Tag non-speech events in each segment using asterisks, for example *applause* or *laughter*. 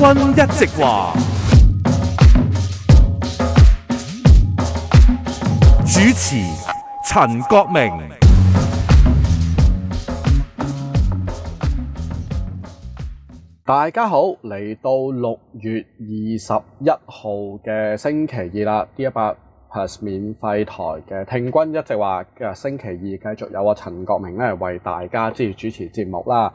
君一直话，主持陈国明。大家好，嚟到六月二十一号嘅星期二啦，D 一百 Plus 免费台嘅听君一直话嘅星期二继续有啊陈国明咧为大家支持主持节目啦。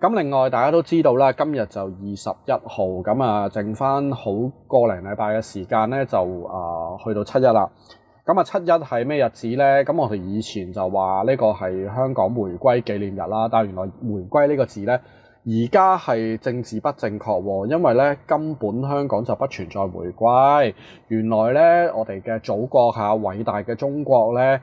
咁另外大家都知道啦，今日就二十一號，咁啊剩翻好個零禮拜嘅時間咧，就啊去到七一啦。咁啊七一係咩日子咧？咁我哋以前就話呢個係香港回歸紀念日啦，但原來回歸呢個字咧，而家係政治不正確喎，因為咧根本香港就不存在回歸。原來咧，我哋嘅祖國嚇偉大嘅中國咧。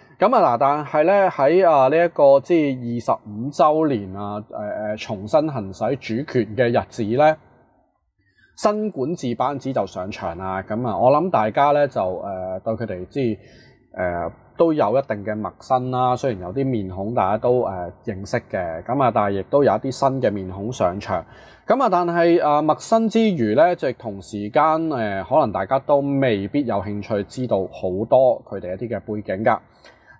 咁啊嗱，但系咧喺啊呢一個即系二十五週年啊，誒誒重新行使主權嘅日子咧，新管治班子就上場啦。咁啊，我諗大家咧就誒對佢哋即係誒都有一定嘅陌生啦。雖然有啲面孔，大家都誒認識嘅。咁啊，但係亦都有一啲新嘅面孔上場。咁啊，但係啊陌生之餘咧，就同時間誒可能大家都未必有興趣知道好多佢哋一啲嘅背景噶。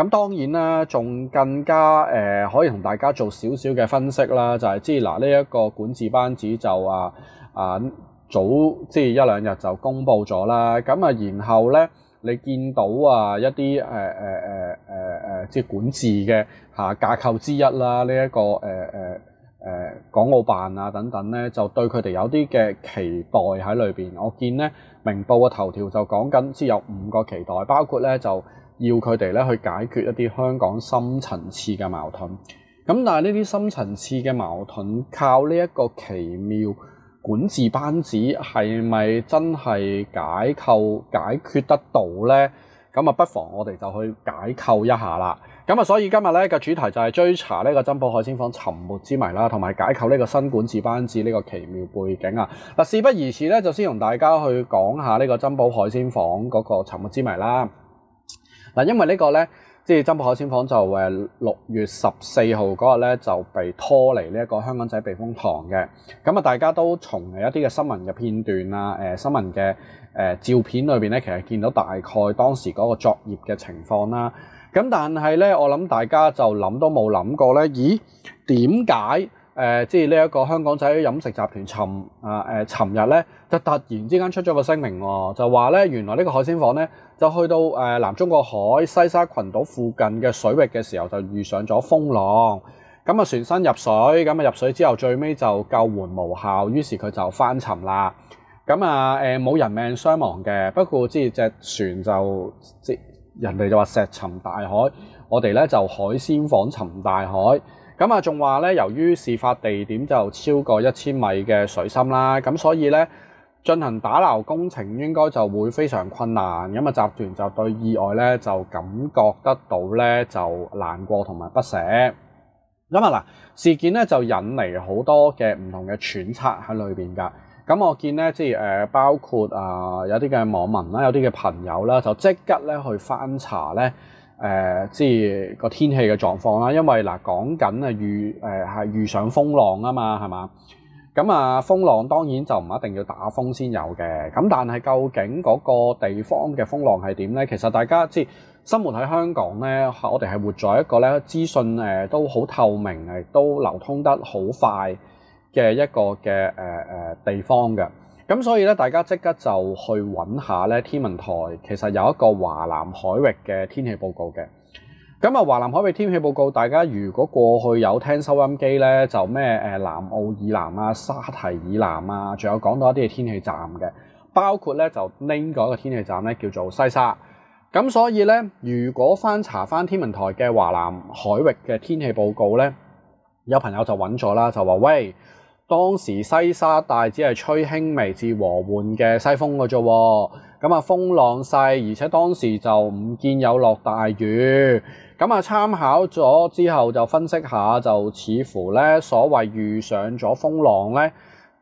咁當然啦，仲更加誒可以同大家做少少嘅分析啦，就係係嗱呢一個管治班子就啊啊早即係一兩日就公布咗啦，咁啊然後咧你見到啊一啲誒誒誒誒誒即係管治嘅嚇架構之一啦，呢一個誒誒誒港澳辦啊等等咧，就對佢哋有啲嘅期待喺裏邊。我見咧明報嘅頭條就講緊，即係有五個期待，包括咧就。要佢哋咧去解決一啲香港深層次嘅矛盾，咁但系呢啲深層次嘅矛盾，靠呢一個奇妙管治班子，系咪真係解構解決得到呢？咁啊，不妨我哋就去解構一下啦。咁啊，所以今日咧嘅主題就係追查呢個珍寶海鮮坊沉沒之謎啦，同埋解構呢個新管治班子呢個奇妙背景啊。嗱，事不宜遲咧，就先同大家去講下呢個珍寶海鮮坊嗰個沉沒之謎啦。嗱，因為呢個咧，即係珍寶海鮮房就誒六月十四號嗰日咧就被拖嚟呢一個香港仔避風塘嘅，咁啊大家都從一啲嘅新聞嘅片段啊、誒新聞嘅誒照片裏邊咧，其實見到大概當時嗰個作業嘅情況啦。咁但係咧，我諗大家就諗都冇諗過咧，咦點解誒即係呢一個香港仔飲食集團尋啊誒尋日咧就突然之間出咗個聲明喎，就話咧原來呢個海鮮房咧。就去到誒南中國海西沙群島附近嘅水域嘅時候，就遇上咗風浪，咁啊船身入水，咁啊入水之後最尾就救援無效，於是佢就翻沉啦。咁啊誒冇人命傷亡嘅，不過即係隻船就即人哋就話石沉大海，我哋咧就海鮮房沉大海。咁啊仲話咧，由於事發地點就超過一千米嘅水深啦，咁所以咧。進行打撈工程應該就會非常困難，咁啊集團就對意外咧就感覺得到咧就難過同埋不捨。咁啊嗱，事件咧就引嚟好多嘅唔同嘅揣測喺裏面噶。咁我見咧即係包括啊有啲嘅網民啦，有啲嘅朋友啦，就即刻咧去翻查咧誒，即係個天氣嘅狀況啦。因為嗱講緊啊遇誒係遇上風浪啊嘛，係嘛？咁啊，風浪當然就唔一定要打風先有嘅。咁但係究竟嗰個地方嘅風浪係點咧？其實大家即生活喺香港咧，我哋係活在一個咧資訊都好透明都流通得好快嘅一個嘅誒誒地方嘅。咁所以咧，大家即刻就去揾下咧天文台，其實有一個華南海域嘅天氣報告嘅。咁啊，華南海域天氣報告，大家如果過去有聽收音機咧，就咩南澳以南啊、沙提以南啊，仲有講到一啲嘅天氣站嘅，包括咧就拎過一個天氣站咧，叫做西沙。咁所以咧，如果翻查翻天文台嘅華南海域嘅天氣報告咧，有朋友就揾咗啦，就話喂，當時西沙大只係吹輕微至和緩嘅西風嘅啫喎，咁啊風浪細，而且當時就唔見有落大雨。咁啊，參考咗之後就分析下，就似乎咧所謂遇上咗風浪咧，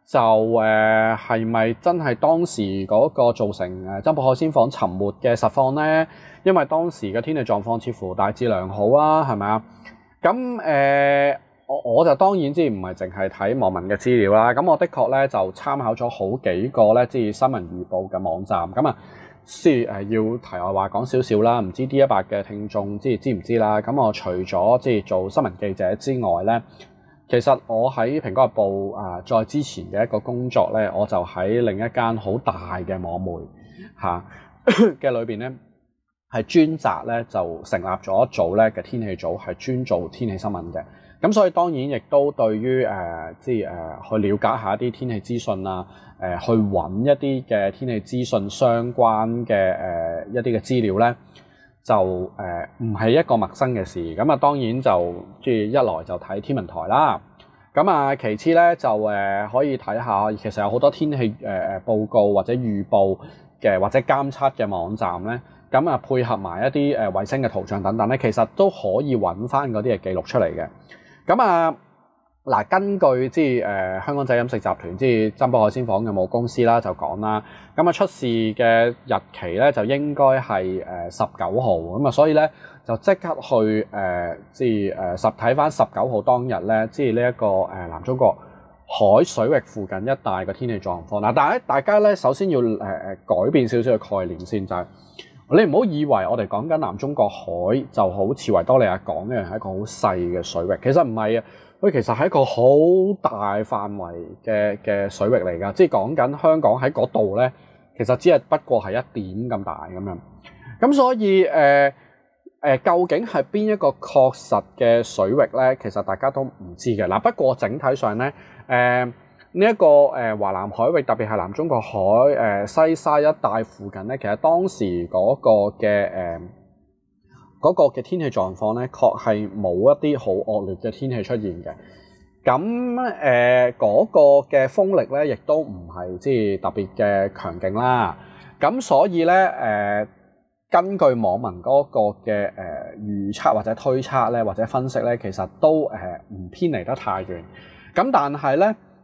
就誒係咪真係當時嗰個造成誒珍寶海鮮房沉沒嘅實況咧？因為當時嘅天氣狀況似乎大致良好啊，係咪啊？咁誒，我我就當然之唔係淨係睇網民嘅資料啦。咁我的確咧就參考咗好幾個咧，即係新聞預報嘅網站。咁啊。先誒要提外話講少少啦，唔知 D 一百嘅聽眾知知唔知啦？咁我除咗即係做新聞記者之外咧，其實我喺《蘋果日報》啊，再之前嘅一個工作咧，我就喺另一間好大嘅網媒嚇 *laughs* 嘅裏邊咧，係專責咧就成立咗一組咧嘅天氣組，係專做天氣新聞嘅。咁所以當然亦都對於誒即係誒去了解下啲天氣資訊啊。誒去揾一啲嘅天氣資訊相關嘅誒一啲嘅資料咧，就誒唔係一個陌生嘅事。咁啊，當然就即係一來就睇天文台啦。咁啊，其次咧就誒可以睇下，其實有好多天氣誒誒報告或者預報嘅或者監測嘅網站咧。咁啊，配合埋一啲誒衛星嘅圖像等等咧，其實都可以揾翻嗰啲嘅記錄出嚟嘅。咁啊～嗱，根據即係誒香港仔飲食集團，即係珍寶海鮮房嘅母公司啦，就講啦。咁啊出事嘅日期咧，就應該係誒十九號咁啊，所以咧就即刻去誒，即係誒十睇翻十九號當日咧，即係呢一個誒南中國海水域附近一帶嘅天氣狀況。嗱，但係大家咧，首先要誒改變少少嘅概念先，就係。你唔好以為我哋講緊南中國海就好似維多利亞港一樣係一個好細嘅水域，其實唔係啊，佢其實係一個好大範圍嘅嘅水域嚟噶，即係講緊香港喺嗰度咧，其實只係不過係一點咁大咁樣，咁所以誒誒，究竟係邊一個確實嘅水域咧？其實大家都唔知嘅嗱，不過整體上咧誒。呢一個誒華南海域，特別係南中國海誒西沙一帶附近咧，其實當時嗰個嘅誒嗰個嘅天氣狀況咧，確係冇一啲好惡劣嘅天氣出現嘅。咁誒嗰個嘅風力咧，亦都唔係即係特別嘅強勁啦。咁所以咧誒，根據網民嗰個嘅誒預測或者推測咧，或者分析咧，其實都誒唔偏離得太遠。咁但係咧。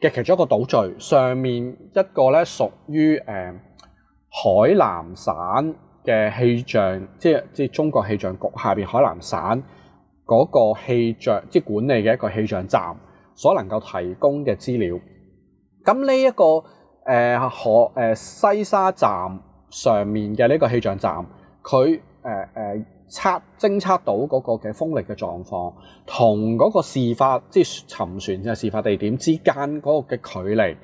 嘅其中一個島嶼，上面一個咧屬於誒海南省嘅氣象，即係即係中國氣象局下邊海南省嗰個氣象，即係管理嘅一個氣象站所能夠提供嘅資料。咁呢一個誒河誒西沙站上面嘅呢個氣象站，佢。誒誒測偵測到嗰個嘅風力嘅狀況，同嗰個事發即係沉船嘅事發地點之間嗰個嘅距離，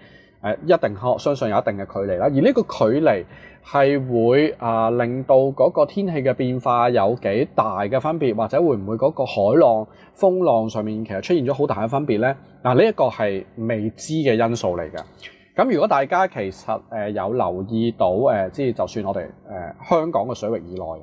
誒一定可相信有一定嘅距離啦。而呢個距離係會啊令到嗰個天氣嘅變化有幾大嘅分別，或者會唔會嗰個海浪風浪上面其實出現咗好大嘅分別咧？嗱，呢一個係未知嘅因素嚟嘅。咁如果大家其實誒有留意到誒，即係就算我哋誒香港嘅水域以內。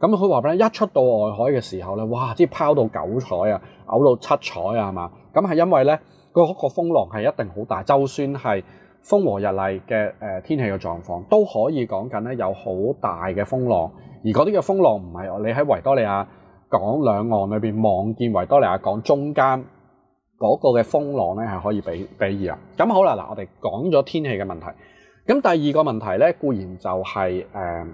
咁佢話咧，你，一出到外海嘅時候咧，哇！即係拋到九彩啊，嘔到七彩啊，係嘛？咁係因為咧，個嗰個風浪係一定好大。就算係風和日麗嘅誒天氣嘅狀況，都可以講緊咧有好大嘅風浪。而嗰啲嘅風浪唔係你喺維多利亞港兩岸裏面望見維多利亞港中間嗰個嘅風浪咧，係可以比比擬啊。咁好啦，嗱，我哋講咗天氣嘅問題。咁第二個問題咧，固然就係誒。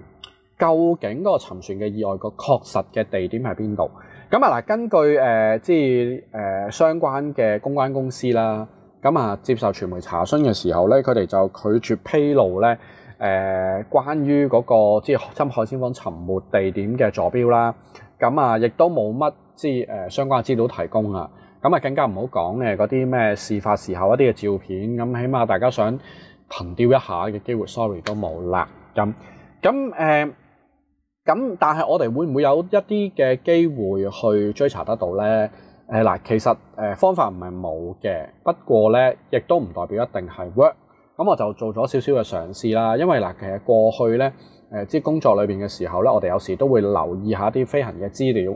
究竟嗰個沉船嘅意外個確實嘅地點係邊度？咁啊嗱，根據誒，即係誒相關嘅公關公司啦，咁啊接受傳媒查詢嘅時候咧，佢哋就拒絕披露咧誒，關於嗰個即係浸海鮮房沉沒地點嘅座標啦。咁啊，亦都冇乜即係誒相關嘅資料提供啊。咁啊，更加唔好講嘅嗰啲咩事發時候一啲嘅照片，咁起碼大家想憑吊一下嘅機會，sorry 都冇啦。咁咁誒。咁，但系我哋會唔會有一啲嘅機會去追查得到咧？誒嗱，其實誒方法唔係冇嘅，不過咧亦都唔代表一定係 work。咁我就做咗少少嘅嘗試啦，因為嗱其實過去咧誒，即工作裏面嘅時候咧，我哋有時都會留意下啲飛行嘅資料，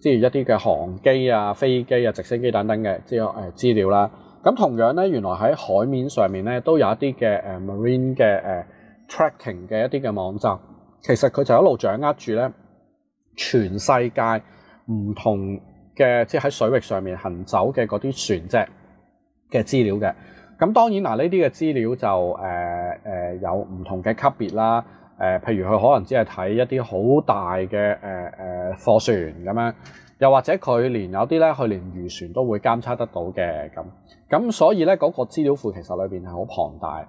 即係一啲嘅航機啊、飛機啊、直升機等等嘅，即係誒資料啦。咁同樣咧，原來喺海面上面咧都有一啲嘅誒 marine 嘅誒 tracking 嘅一啲嘅網站。其實佢就一路掌握住咧全世界唔同嘅，即系喺水域上面行走嘅嗰啲船隻嘅資料嘅。咁當然嗱，呢啲嘅資料就誒誒有唔同嘅級別啦。誒，譬如佢可能只係睇一啲好大嘅誒誒貨船咁樣，又或者佢連有啲咧，佢連漁船都會監測得到嘅咁。咁所以咧，嗰個資料庫其實裏面係好龐大。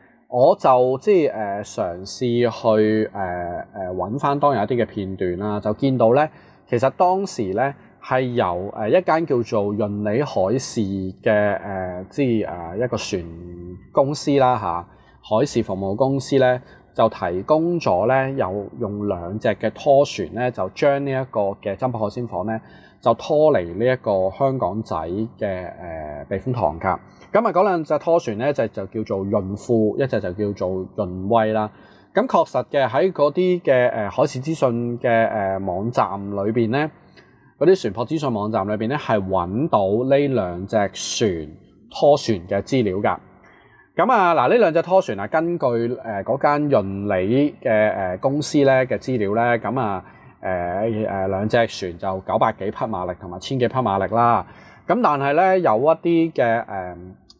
我就即係誒嘗試去誒誒揾翻當日一啲嘅片段啦，就見到咧，其實當時咧係由誒一間叫做潤理海事嘅誒，即係誒一個船公司啦嚇，海事服務公司咧就提供咗咧有用兩隻嘅拖船咧，就將呢一個嘅珍寶海鮮房咧就拖嚟呢一個香港仔嘅誒避風塘㗎。咁啊，嗰兩隻拖船咧，一隻就叫做潤富，一隻就叫做潤威啦。咁確實嘅喺嗰啲嘅誒海事資訊嘅誒網站裏邊咧，嗰啲船舶資訊網站裏邊咧，係揾到呢兩隻船拖船嘅資料噶。咁啊，嗱呢兩隻拖船啊，根據誒嗰間潤理嘅誒公司咧嘅資料咧，咁啊誒誒兩隻船就九百幾匹馬力同埋千幾匹馬力啦。咁但係咧有一啲嘅誒。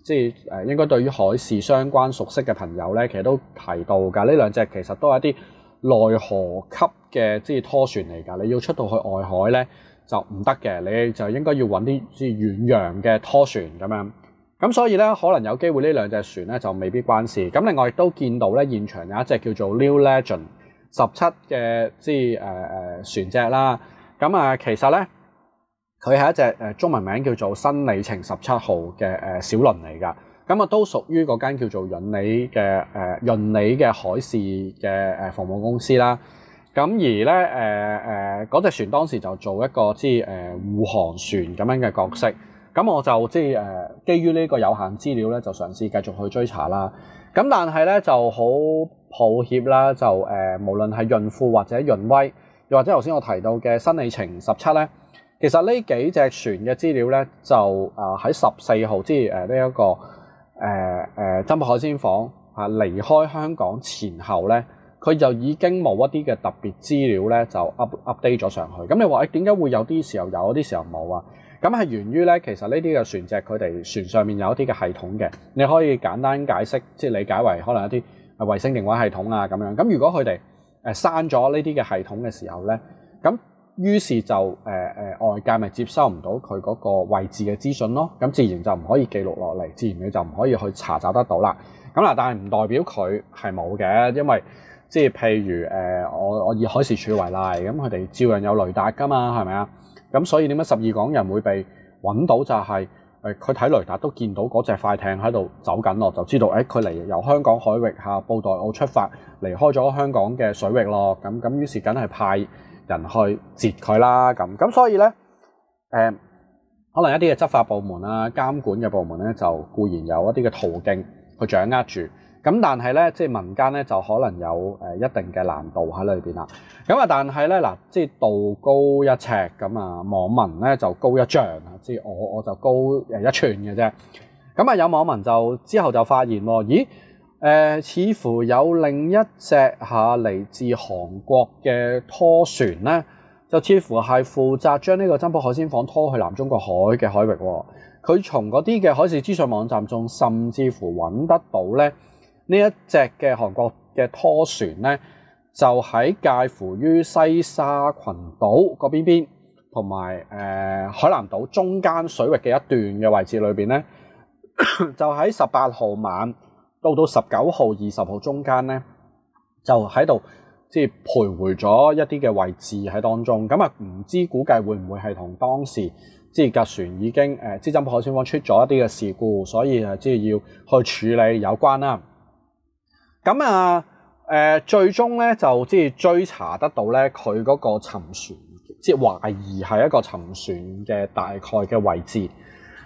即係誒，應該對於海事相關熟悉嘅朋友咧，其實都提到㗎。呢兩隻其實都係一啲內河級嘅即係拖船嚟㗎。你要出到去外海咧，就唔得嘅。你就應該要揾啲即係遠洋嘅拖船咁樣。咁所以咧，可能有機會呢兩隻船咧就未必關事。咁另外亦都見到咧，現場有一隻叫做 New Legend 十七嘅即係誒誒船隻啦。咁啊，其實咧。佢係一隻中文名叫做新里程十七號嘅小輪嚟㗎，咁啊都屬於嗰間叫做潤理嘅誒潤理嘅海事嘅誒服務公司啦。咁而咧誒誒嗰隻船當時就做一個即係誒護航船咁樣嘅角色。咁我就即係誒基於呢個有限資料咧，就嘗試繼續去追查啦。咁但係咧就好抱歉啦，就誒無論係潤富或者潤威，又或者頭先我提到嘅新里程十七咧。其實呢幾隻船嘅資料咧，就啊喺十四號，即係呢一個誒誒珍寶海鮮房啊，離開香港前後咧，佢就已經冇一啲嘅特別資料咧，就 up update 咗上去。咁你話誒點解會有啲時候有，有啲時候冇啊？咁係源於咧，其實呢啲嘅船隻佢哋船上面有一啲嘅系統嘅，你可以簡單解釋，即係理解為可能一啲衛星定位系統啊咁樣。咁如果佢哋誒刪咗呢啲嘅系統嘅時候咧，咁。於是就誒誒外界咪接收唔到佢嗰個位置嘅資訊咯，咁自然就唔可以記錄落嚟，自然你就唔可以去查找得到啦。咁嗱，但係唔代表佢係冇嘅，因為即係譬如誒，我 *laughs* 我以海事處為例，咁佢哋照樣有雷達噶嘛，係咪啊？咁所以點解十二港人會被揾到就係誒佢睇雷達都見到嗰隻快艇喺度走緊咯，就知道誒佢嚟由香港海域下布袋澳出發，離開咗香港嘅水域咯。咁咁於是梗係派。人去截佢啦，咁咁所以咧，誒可能一啲嘅執法部門啦、監管嘅部門咧，就固然有一啲嘅途徑去掌握住，咁但係咧，即係民間咧就可能有誒一定嘅難度喺裏邊啦。咁啊，但係咧嗱，即係道高一尺，咁啊網民咧就高一丈啊，即係我我就高誒一寸嘅啫。咁啊有網民就之後就發現喎，咦？誒，似乎有另一隻嚇嚟自韓國嘅拖船咧，就似乎係負責將呢個珍寶海鮮房拖去南中國海嘅海域喎。佢從嗰啲嘅海事資訊網站中，甚至乎揾得到咧，呢一隻嘅韓國嘅拖船咧，就喺介乎於西沙群島個邊邊，同埋誒海南島中間水域嘅一段嘅位置裏面咧，就喺十八號晚。到到十九號、二十號中間咧，就喺度即係徘徊咗一啲嘅位置喺當中。咁啊，唔知估計會唔會係同當時即係架船已經誒資金破損方出咗一啲嘅事故，所以啊，即係要去處理有關啦。咁啊誒，最終咧就即係追查得到咧，佢嗰個沉船即係懷疑係一個沉船嘅大概嘅位置。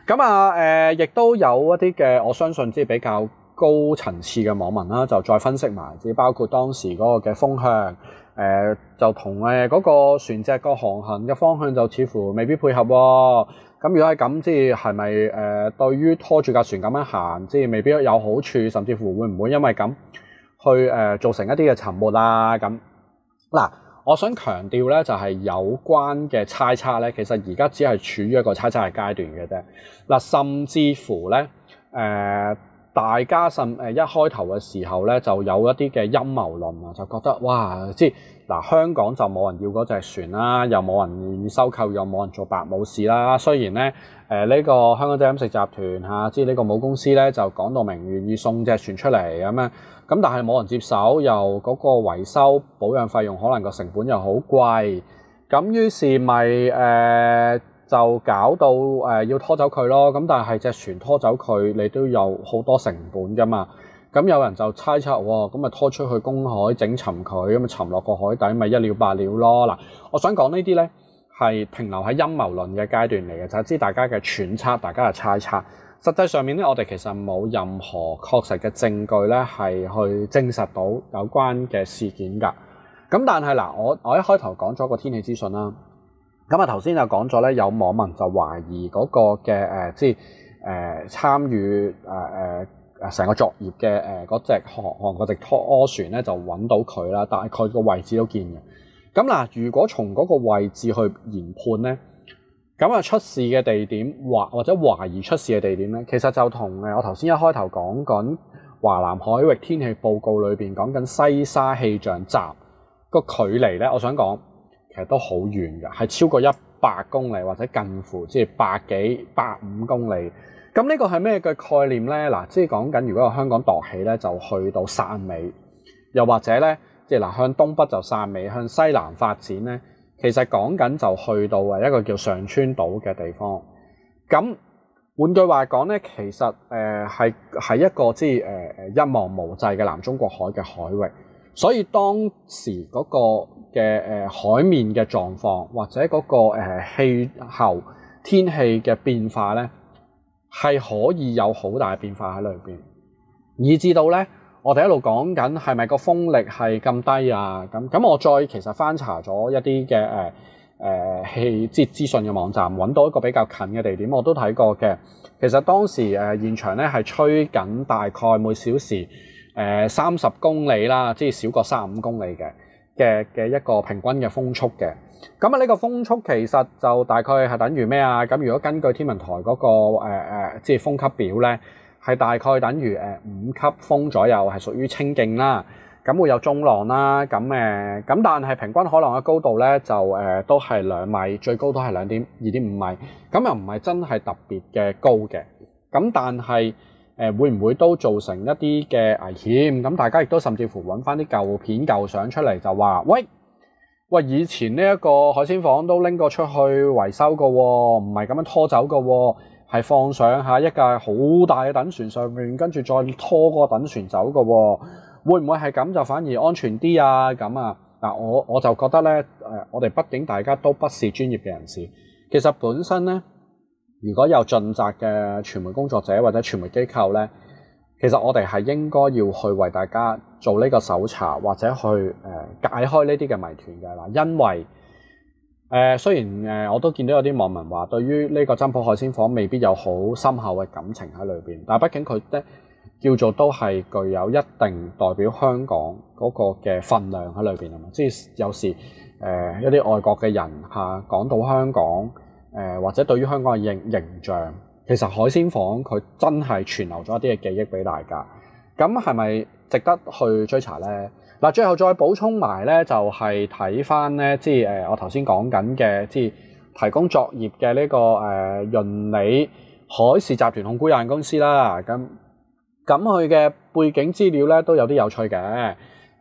咁啊誒，亦都有一啲嘅我相信即係比較。高層次嘅網民啦，就再分析埋，即包括當時嗰個嘅風向，誒就同誒嗰個船隻個航行嘅方向就似乎未必配合喎。咁如果係咁，即係係咪誒對於拖住架船咁樣行，即係未必有好處，甚至乎會唔會因為咁去誒造成一啲嘅沉沒啊？咁嗱，我想強調咧，就係有關嘅猜測咧，其實而家只係處於一個猜測嘅階段嘅啫。嗱，甚至乎咧誒。大家甚一開頭嘅時候咧，就有一啲嘅陰謀論啊，就覺得哇，即嗱香港就冇人要嗰隻船啦，又冇人願意收購，又冇人做白武士啦。雖然咧誒呢個香港仔飲食集團嚇，即呢個母公司咧就講到明願意送隻船出嚟咁樣，咁但係冇人接手，又嗰個維修保養費用可能個成本又好貴，咁於是咪誒。就搞到誒要拖走佢咯，咁但係隻船拖走佢，你都有好多成本噶嘛。咁有人就猜測喎，咁咪拖出去公海整沉佢，咁咪沉落個海底咪一了百了咯。嗱，我想講呢啲咧係停留喺陰謀論嘅階段嚟嘅，就係知大家嘅揣測，大家嘅猜測。實際上面咧，我哋其實冇任何確實嘅證據咧係去證實到有關嘅事件㗎。咁但係嗱，我我一開頭講咗個天氣資訊啦。咁啊，頭先就講咗咧，有網民就懷疑嗰個嘅誒，即係誒參與誒誒誒成個作業嘅誒嗰只航航嗰只拖船咧，就揾到佢啦，但概佢個位置都見嘅。咁嗱，如果從嗰個位置去研判咧，咁啊出事嘅地點或或者懷疑出事嘅地點咧，其實就同誒我頭先一開頭講緊華南海域天氣報告裏邊講緊西沙氣象站個距離咧，我想講。其實都好遠㗎，係超過一百公里或者近乎即係百幾百五公里。咁呢個係咩嘅概念咧？嗱，即係講緊如果香港度起咧，就去到汕尾，又或者咧，即係嗱向東北就汕尾，向西南發展咧，其實講緊就去到啊一個叫上川島嘅地方。咁換句話講咧，其實誒係喺一個即係誒一望無際嘅南中國海嘅海域。所以當時嗰個嘅海面嘅狀況，或者嗰個氣候天氣嘅變化咧，係可以有好大嘅變化喺裏面，以至到咧我哋一路講緊係咪個風力係咁低啊？咁咁我再其實翻查咗一啲嘅誒誒氣節資訊嘅網站，揾到一個比較近嘅地點，我都睇過嘅。其實當時誒現場咧係吹緊大概每小時。誒三十公里啦，即係少過三五公里嘅嘅嘅一個平均嘅風速嘅。咁啊，呢個風速其實就大概係等於咩啊？咁如果根據天文台嗰個誒即係風級表咧，係大概等於五級風左右，係屬於清勁啦。咁會有中浪啦。咁誒，咁但係平均海浪嘅高度咧，就誒都係兩米，最高都係兩點二點五米。咁又唔係真係特別嘅高嘅。咁但係。誒會唔會都造成一啲嘅危險？咁大家亦都甚至乎揾翻啲舊片舊相出嚟就話：喂喂，以前呢一個海鮮房都拎過出去維修個喎，唔係咁樣拖走個喎，係放上下一架好大嘅等船上面，跟住再拖個等船走個喎，會唔會係咁就反而安全啲啊？咁啊？嗱，我我就覺得咧，我哋畢竟大家都不是專業嘅人士，其實本身咧。如果有尽责嘅傳媒工作者或者傳媒機構咧，其實我哋係應該要去為大家做呢個搜查，或者去誒解開呢啲嘅謎團嘅啦。因為誒雖然誒我都見到有啲網民話，對於呢個真普海鮮房未必有好深厚嘅感情喺裏邊，但係畢竟佢咧叫做都係具有一定代表香港嗰個嘅份量喺裏邊啊嘛。即係有時誒一啲外國嘅人嚇講到香港。誒或者對於香港嘅形形象，其實海鮮房佢真係存留咗一啲嘅記憶俾大家，咁係咪值得去追查咧？嗱，最後再補充埋咧，就係睇翻咧，即係誒我頭先講緊嘅，即係提供作業嘅呢個誒潤理海事集團控股有限公司啦，咁咁佢嘅背景資料咧都有啲有趣嘅。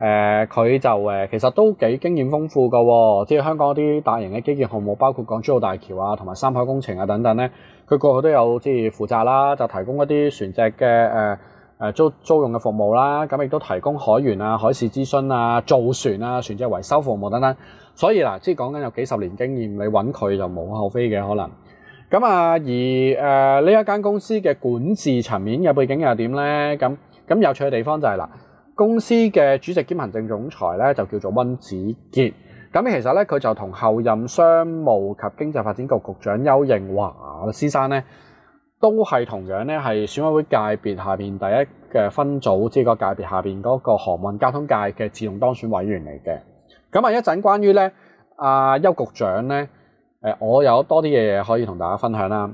誒佢就誒其實都幾經驗豐富噶，即係香港啲大型嘅基建項目，包括港珠澳大橋啊、同埋三海工程啊等等咧，佢個個都有即係負責啦，就提供一啲船隻嘅誒誒租租用嘅服務啦，咁亦都提供海員啊、海事諮詢啊、造船啊、船隻維修服務等等。所以嗱，即係講緊有幾十年經驗，你揾佢就無可厚非嘅可能。咁啊，而誒呢一間公司嘅管治層面嘅背景又點咧？咁咁有趣嘅地方就係啦。公司嘅主席兼行政总裁咧就叫做温子杰，咁其实咧佢就同后任商务及经济发展局局长邱应华先生咧，都系同樣咧系选委会界别下边第一嘅分组，即系个界别下边嗰个航运交通界嘅自动当选委员嚟嘅。咁啊一陣關於咧阿邱局长咧，诶，我有多啲嘢可以同大家分享啦。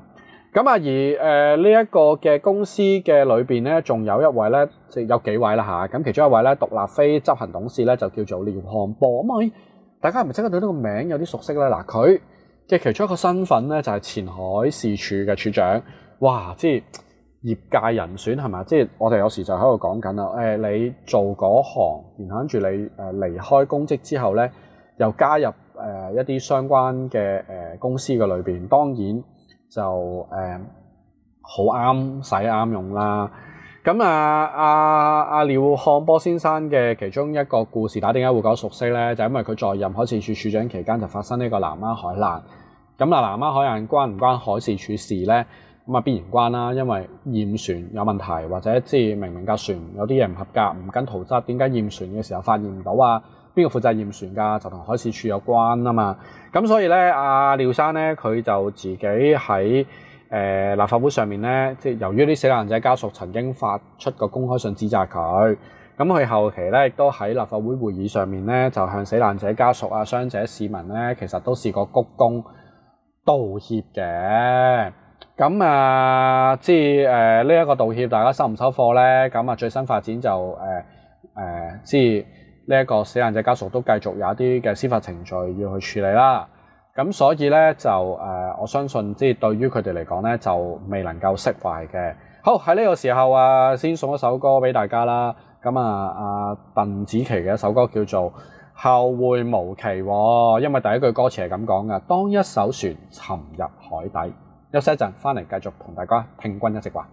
咁啊，而誒呢一個嘅公司嘅裏面咧，仲有一位咧，即有幾位啦吓，咁其中一位咧，獨立非執行董事咧，就叫做廖漢波。咁啊，大家係咪真係對呢個名有啲熟悉咧？嗱，佢嘅其中一個身份咧，就係前海事處嘅處長。哇！即係業界人選係咪？即係我哋有時就喺度講緊啦。你做嗰行，然後跟住你誒離開公職之後咧，又加入誒一啲相關嘅誒公司嘅裏面。當然。就誒好啱使啱用啦。咁啊，阿阿廖漢波先生嘅其中一個故事，打點解會咁熟悉咧？就因為佢在任海事處處長期間就發生呢個南丫海難。咁嗱，南丫海難關唔關海事處事咧？咁啊，必然關啦，因為驗船有問題，或者即明明架船有啲嘢唔合格，唔跟圖則，點解驗船嘅時候發現唔到啊？邊個負責驗船㗎？就同海事處有關啊嘛。咁所以咧，阿廖生咧，佢就自己喺誒立法會上面咧，即係由於啲死難者家屬曾經發出個公開信指責佢，咁佢後期咧亦都喺立法會會議上面咧，就向死難者家屬啊、傷者市民咧，其實都試過鞠躬道歉嘅。咁啊，即係誒呢一個道歉，大家收唔收貨咧？咁啊，最新發展就誒誒，即係。呢一個死難者家屬都繼續有一啲嘅司法程序要去處理啦，咁所以咧就誒，我相信即係對於佢哋嚟講咧就未能夠釋懷嘅。好喺呢個時候啊，先送一首歌俾大家啦。咁啊，阿鄧紫棋嘅一首歌叫做《後會無期》因為第一句歌詞係咁講嘅，當一艘船沉入海底。休息一陣，翻嚟繼續同大家聽君一席話。